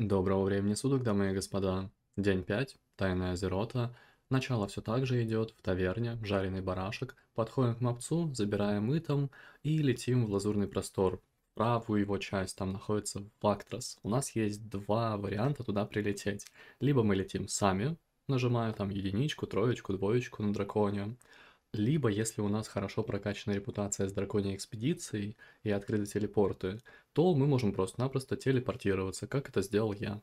Доброго времени суток, дамы и господа. День 5, тайная Зерота. Начало все так же идет в таверне, жареный барашек. Подходим к мапцу, забираем итом и летим в лазурный простор. Правую его часть, там находится Фактрос. У нас есть два варианта туда прилететь. Либо мы летим сами, нажимая там единичку, троечку, двоечку на драконе. Либо, если у нас хорошо прокачана репутация с драконьей экспедицией и открыты телепорты, то мы можем просто-напросто телепортироваться, как это сделал я.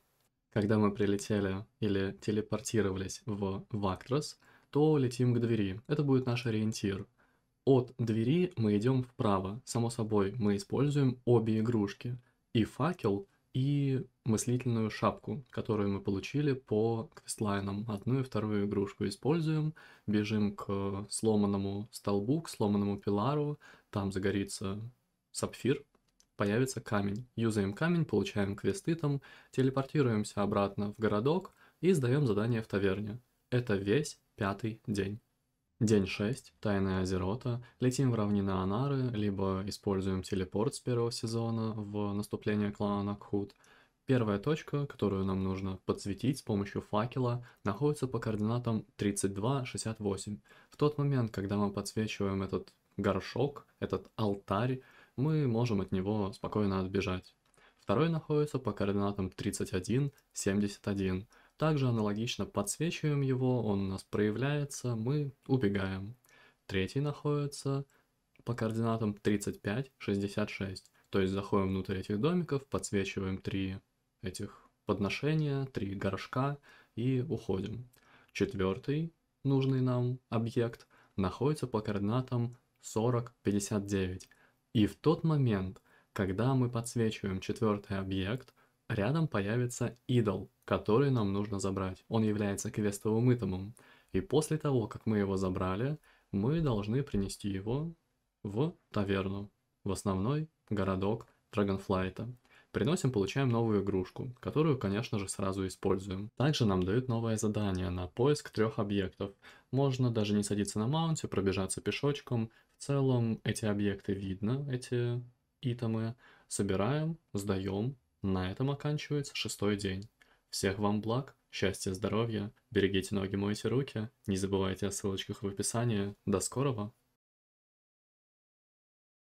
Когда мы прилетели или телепортировались в Вактрас, то летим к двери. Это будет наш ориентир. От двери мы идем вправо. Само собой, мы используем обе игрушки. И факел, и мыслительную шапку, которую мы получили по квестлайнам. Одну и вторую игрушку используем, бежим к сломанному столбу, к сломанному пилару, там загорится сапфир, появится камень. Юзаем камень, получаем квесты там, телепортируемся обратно в городок и сдаем задание в таверне. Это весь пятый день. День 6, Тайная Азерота, летим в равнины Анары, либо используем телепорт с первого сезона в наступление клана Кхут. Первая точка, которую нам нужно подсветить с помощью факела, находится по координатам 32-68. В тот момент, когда мы подсвечиваем этот горшок, этот алтарь, мы можем от него спокойно отбежать. Второй находится по координатам 31-71. Также аналогично подсвечиваем его, он у нас проявляется, мы убегаем. Третий находится по координатам 35-66. То есть заходим внутрь этих домиков, подсвечиваем три этих подношения, три горшка и уходим. Четвертый нужный нам объект находится по координатам 40-59. И в тот момент, когда мы подсвечиваем четвертый объект, рядом появится идол, который нам нужно забрать. Он является квестовым итомом. И после того, как мы его забрали, мы должны принести его в таверну, в основной городок Драгонфлайта. Приносим, получаем новую игрушку, которую, конечно же, сразу используем. Также нам дают новое задание на поиск трех объектов. Можно даже не садиться на маунте, пробежаться пешочком. В целом эти объекты видно, эти итемы. Собираем, сдаем. На этом оканчивается шестой день. Всех вам благ, счастья, здоровья, берегите ноги, мойте руки, не забывайте о ссылочках в описании. До скорого!